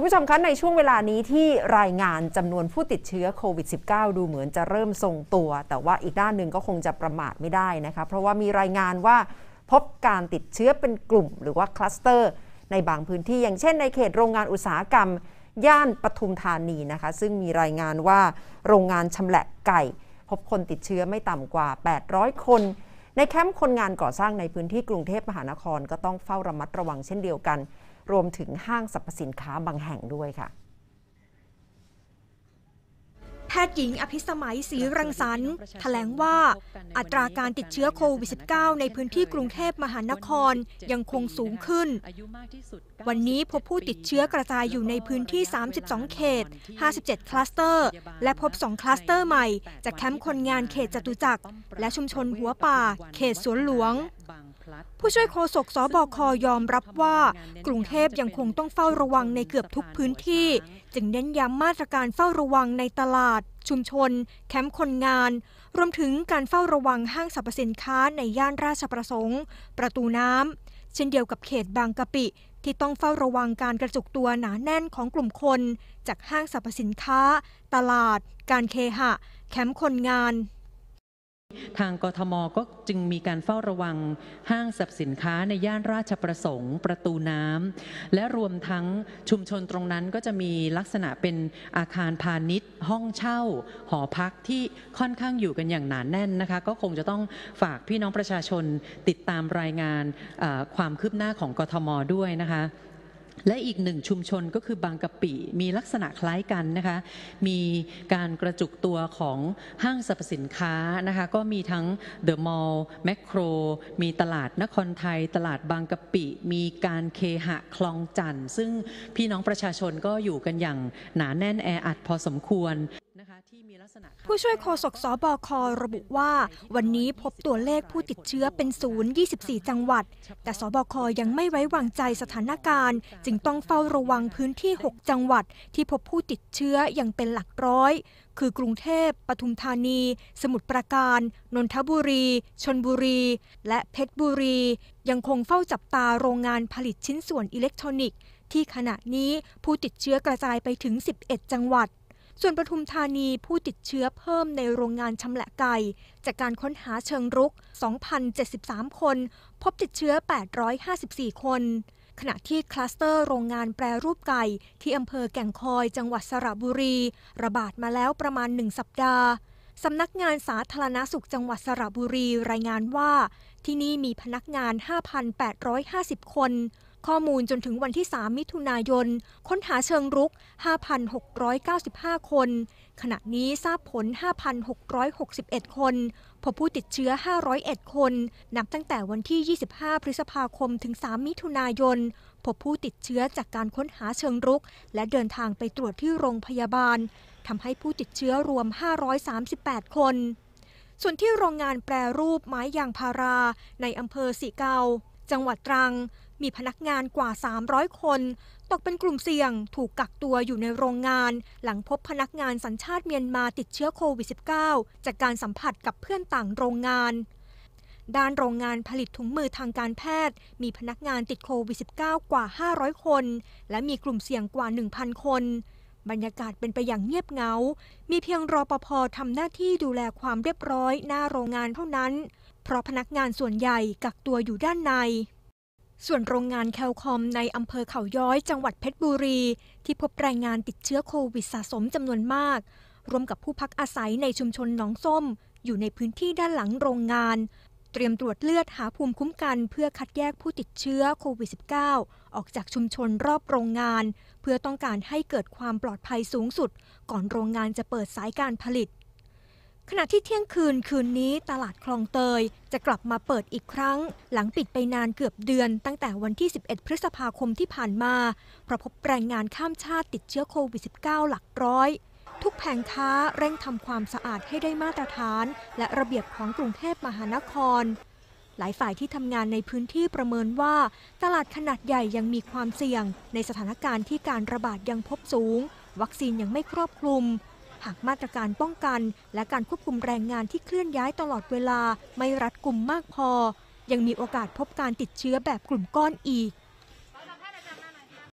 คุณผู้ชมคะ ในช่วงเวลานี้ที่รายงานจำนวนผู้ติดเชื้อโควิด -19 ดูเหมือนจะเริ่มทรงตัว แต่ว่าอีกด้านหนึ่งก็คงจะประมาทไม่ได้นะคะเพราะว่ามีรายงานว่าพบการติดเชื้อเป็นกลุ่ม หรือว่าคลัสเตอร์ ในบางพื้นที่อย่างเช่นในเขตโรงงานอุตสาหกรรม ย่านปทุมธานีนะคะ ซึ่งมีรายงานว่าโรงงานชำแหละไก่ พบคนติดเชื้อไม่ต่ำกว่า 800 คน ในแคมป์คนงานก่อสร้างในพื้นที่กรุงเทพมหานครก็ต้องเฝ้าระมัดระวังเช่นเดียวกันรวมถึงห้างสรรพสินค้าบางแห่งด้วยค่ะ แพทย์หญิงอภิสมัยศรีรังสรรค์แถลงว่าอัตราการติดเชื้อโควิด -19 ในพื้นที่กรุงเทพมหานครยังคงสูงขึ้น วันนี้พบผู้ติดเชื้อกระจายอยู่ในพื้นที่ 32 เขต 57 คลัสเตอร์ และพบ 2 คลัสเตอร์ใหม่จากแคมป์คนงานเขตจตุจักรและชุมชนหัวป่า เขตสวนหลวงผู้ช่วยโฆษกสบคยอมรับว่ากรุงเทพยังคงต้องเฝ้าระวังในเกือบทุกพื้นที่ จึงเน้นย้ำมาตรการเฝ้าระวังในตลาด ชุมชน แคมป์คนงาน รวมถึงการเฝ้าระวังห้างสรรพสินค้าในย่านราชประสงค์ประตูน้ำเช่นเดียวกับเขตบางกะปิ ที่ต้องเฝ้าระวังการกระจุกตัวหนาแน่นของกลุ่มคน จากห้างสรรพสินค้า ตลาด การเคหะแคมป์คนงานทางกทมก็จึงมีการเฝ้าระวังห้างสรรพสินค้าในย่านราชประสงค์ประตูน้ำและรวมทั้งชุมชนตรงนั้นก็จะมีลักษณะเป็นอาคารพาณิชย์ห้องเช่าหอพักที่ค่อนข้างอยู่กันอย่างหนานแน่นนะคะ ก็คงจะต้องฝากพี่น้องประชาชนติดตามรายงานความคืบหน้าของกทมด้วยนะคะและอีกหนึ่งชุมชนก็คือบางกะปิมีลักษณะคล้ายกันนะคะ มีการกระจุกตัวของห้างสรรพสินค้านะคะ ก็มีทั้งเดอะมอลล์แมคโครมีตลาดนครไทย ตลาดบางกะปิ มีการเคหะคลองจันทร์ซึ่งพี่น้องประชาชนก็อยู่กันอย่างหนาแน่นแออัดพอสมควรผู้ช่วยโฆษกสบค ระบุว่า วันนี้พบตัวเลขผู้ติดเชื้อเป็นศูนย์24 จังหวัด แต่สบค ยังไม่ไว้วางใจสถานการณ์ จึงต้องเฝ้าระวังพื้นที่ 6 จังหวัด ที่พบผู้ติดเชื้ออย่างเป็นหลักร้อย คือกรุงเทพ ปทุมธานี สมุทรปราการ นนทบุรี ชนบุรี และเพชรบุรี ยังคงเฝ้าจับตาโรงงานผลิตชิ้นส่วนอิเล็กทรอนิกส์ ที่ขณะนี้ผู้ติดเชื้อกระจายไปถึง 11 จังหวัดส่วนปทุมธานีผู้ติดเชื้อเพิ่มในโรงงานชำแหละไก่ จากการค้นหาเชิงรุก2,073 คนพบติดเชื้อ 854 คน ขณะที่คลัสเตอร์โรงงานแปรรูปไก่ที่อำเภอแก่งคอยจังหวัดสระบุรี ระบาดมาแล้วประมาณ 1 สัปดาห์ สำนักงานสาธารณาสุขจังหวัดสระบุรีรายงานว่า ที่นี่มีพนักงาน 5,850 คนข้อมูลจนถึงวันที่ 3 มิถุนายน ค้นหาเชิงรุก 5,695 คน ขณะนี้ทราบผล 5,661 คนพบผู้ติดเชื้อ 501 คน นับตั้งแต่วันที่ 25 พฤษภาคมถึง 3 มิถุนายนพบผู้ติดเชื้อจากการค้นหาเชิงรุกและเดินทางไปตรวจที่โรงพยาบาลทำให้ผู้ติดเชื้อรวม 538 คน ส่วนที่โรงงานแปรรูปไม้ยางพาราในอำเภอสีเกาจังหวัดตรังมีพนักงานกว่า 300 คน ตกเป็นกลุ่มเสี่ยงถูกกักตัวอยู่ในโรงงาน หลังพบพนักงานสัญชาติเมียนมาติดเชื้อโควิด -19 จากการสัมผัสกับเพื่อนต่างโรงงาน ด้านโรงงานผลิตถุงมือทางการแพทย์มีพนักงานติดโควิด -19 กว่า 500 คน และมีกลุ่มเสี่ยงกว่า 1,000 คน บรรยากาศเป็นไปอย่างเงียบเหงา มีเพียงรอปภทำหน้าที่ดูแลความเรียบร้อยหน้าโรงงานเท่านั้นเพราะพนักงานส่วนใหญ่กักตัวอยู่ด้านใน ส่วนโรงงานแคลคอมในอำเภอเขาย้อยจังหวัดเพชรบุรี ที่พบรายงานติดเชื้อโควิดสะสมจำนวนมาก รวมกับผู้พักอาศัยในชุมชนหนองส้มอยู่ในพื้นที่ด้านหลังโรงงานเตรียมตรวจเลือดหาภูมิคุ้มกันเพื่อคัดแยกผู้ติดเชื้อโควิด -19 ออกจากชุมชนรอบโรงงาน เพื่อต้องการให้เกิดความปลอดภัยสูงสุด ก่อนโรงงานจะเปิดสายการผลิตขณะที่เที่ยงคืนคืนนี้ตลาดคลองเตยจะกลับมาเปิดอีกครั้ง หลังปิดไปนานเกือบเดือน ตั้งแต่วันที่ 11 พฤษภาคมที่ผ่านมาเพราะพบแรงงานข้ามชาติติดเชื้อโควิด -19 หลักร้อย ทุกแผงค้า เร่งทำความสะอาดให้ได้มาตรฐาน และระเบียบของกรุงเทพมหานคร หลายฝ่ายที่ทำงานในพื้นที่ประเมินว่าตลาดขนาดใหญ่ยังมีความเสี่ยง ในสถานการณ์ที่การระบาดยังพบสูง วัคซีนยังไม่ครอบคลุมหากมาตรการป้องกัน และการควบคุมแรงงานที่เคลื่อนย้ายตลอดเวลาไม่รัดกุมมากพอ ยังมีโอกาสพบการติดเชื้อแบบกลุ่มก้อนอีก